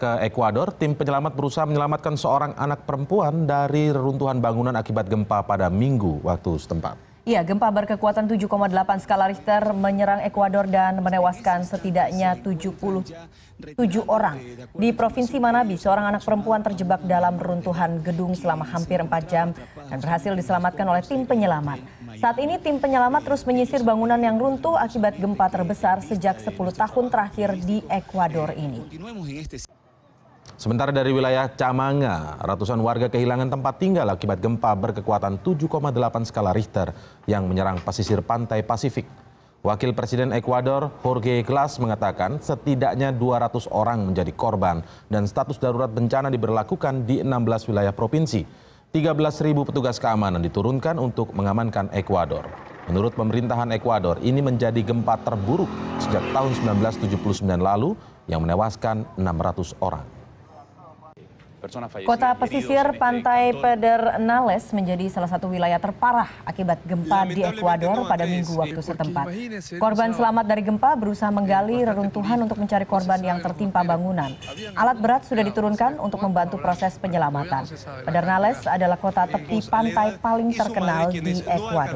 Ke Ekuador, tim penyelamat berusaha menyelamatkan seorang anak perempuan dari reruntuhan bangunan akibat gempa pada minggu waktu setempat. Ya, gempa berkekuatan 7,8 skala Richter menyerang Ekuador dan menewaskan setidaknya 77 orang. Di Provinsi Manabi, seorang anak perempuan terjebak dalam runtuhan gedung selama hampir 4 jam dan berhasil diselamatkan oleh tim penyelamat. Saat ini tim penyelamat terus menyisir bangunan yang runtuh akibat gempa terbesar sejak 10 tahun terakhir di Ekuador ini. Sementara dari wilayah Camanga, ratusan warga kehilangan tempat tinggal akibat gempa berkekuatan 7,8 skala Richter yang menyerang pesisir pantai Pasifik. Wakil Presiden Ekuador Jorge Glass mengatakan setidaknya 200 orang menjadi korban dan status darurat bencana diberlakukan di 16 wilayah provinsi. ribu petugas keamanan diturunkan untuk mengamankan Ekuador. Menurut pemerintahan Ekuador, ini menjadi gempa terburuk sejak tahun 1979 lalu yang menewaskan 600 orang. Kota pesisir Pantai Pedernales menjadi salah satu wilayah terparah akibat gempa di Ekuador pada minggu waktu eh, setempat. Korban selamat dari gempa berusaha eh, menggali reruntuhan untuk mencari korban yang tertimpa bangunan. Alat berat sudah diturunkan untuk membantu proses penyelamatan. Pedernales adalah kota tepi pantai paling terkenal di Ekuador.